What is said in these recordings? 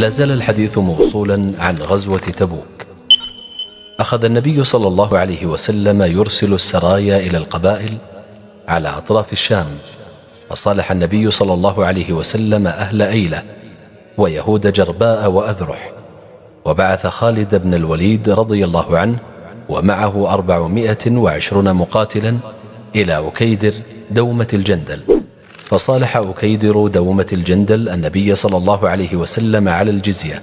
لا زال الحديث موصولا عن غزوة تبوك أخذ النبي صلى الله عليه وسلم يرسل السرايا إلى القبائل على أطراف الشام فصالح النبي صلى الله عليه وسلم أهل أيلة ويهود جرباء وأذرح وبعث خالد بن الوليد رضي الله عنه ومعه أربعمائة وعشرون مقاتلا إلى أكيدر دومة الجندل فصالح أكيدر دومة الجندل النبي صلى الله عليه وسلم على الجزية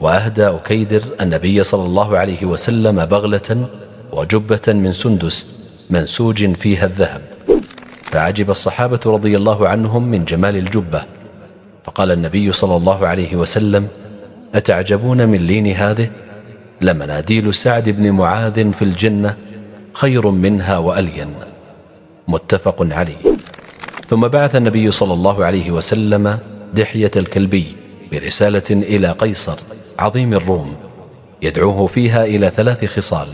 وأهدى أكيدر النبي صلى الله عليه وسلم بغلة وجبة من سندس منسوج فيها الذهب فعجب الصحابة رضي الله عنهم من جمال الجبة فقال النبي صلى الله عليه وسلم أتعجبون من لين هذه لمناديل سعد بن معاذ في الجنة خير منها وألين متفق عليه ثم بعث النبي صلى الله عليه وسلم دحية الكلبي برسالة إلى قيصر عظيم الروم يدعوه فيها إلى ثلاث خصال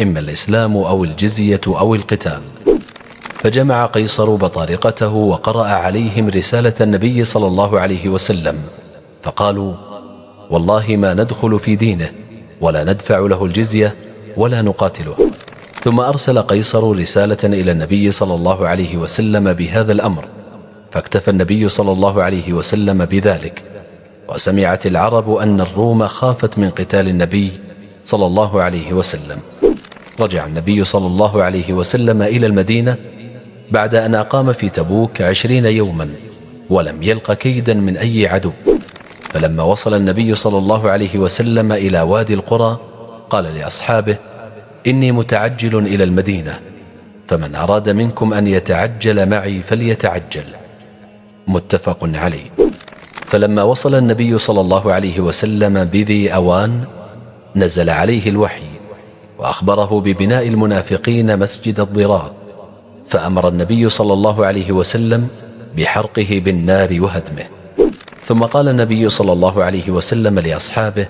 إما الإسلام أو الجزية أو القتال فجمع قيصر بطارقته وقرأ عليهم رسالة النبي صلى الله عليه وسلم فقالوا والله ما ندخل في دينه ولا ندفع له الجزية ولا نقاتله ثم أرسل قيصر رسالة إلى النبي صلى الله عليه وسلم بهذا الأمر فاكتفى النبي صلى الله عليه وسلم بذلك وسمعت العرب أن الروم خافت من قتال النبي صلى الله عليه وسلم رجع النبي صلى الله عليه وسلم إلى المدينة بعد أن أقام في تبوك عشرين يوما ولم يلق كيدا من أي عدو فلما وصل النبي صلى الله عليه وسلم إلى وادي القرى قال لأصحابه إني متعجل إلى المدينة فمن أراد منكم أن يتعجل معي فليتعجل متفق عليه فلما وصل النبي صلى الله عليه وسلم بذي أوان نزل عليه الوحي وأخبره ببناء المنافقين مسجد الضراط فأمر النبي صلى الله عليه وسلم بحرقه بالنار وهدمه ثم قال النبي صلى الله عليه وسلم لأصحابه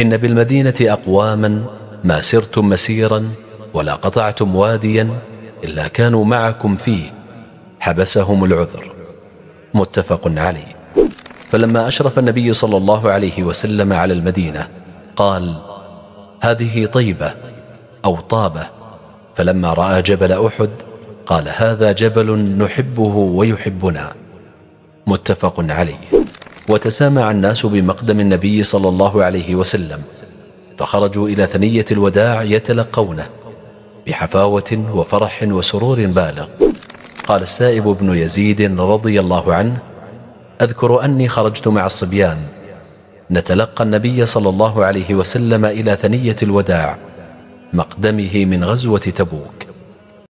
إن بالمدينة أقواما ما سرتم مسيرا ولا قطعتم واديا إلا كانوا معكم فيه حبسهم العذر متفق عليه فلما أشرف النبي صلى الله عليه وسلم على المدينة قال هذه طيبة أو طابة فلما رأى جبل أحد قال هذا جبل نحبه ويحبنا متفق عليه وتسامع الناس بمقدم النبي صلى الله عليه وسلم فخرجوا إلى ثنية الوداع يتلقونه بحفاوة وفرح وسرور بالغ قال السائب بن يزيد رضي الله عنه أذكر أني خرجت مع الصبيان نتلقى النبي صلى الله عليه وسلم إلى ثنية الوداع مقدمه من غزوة تبوك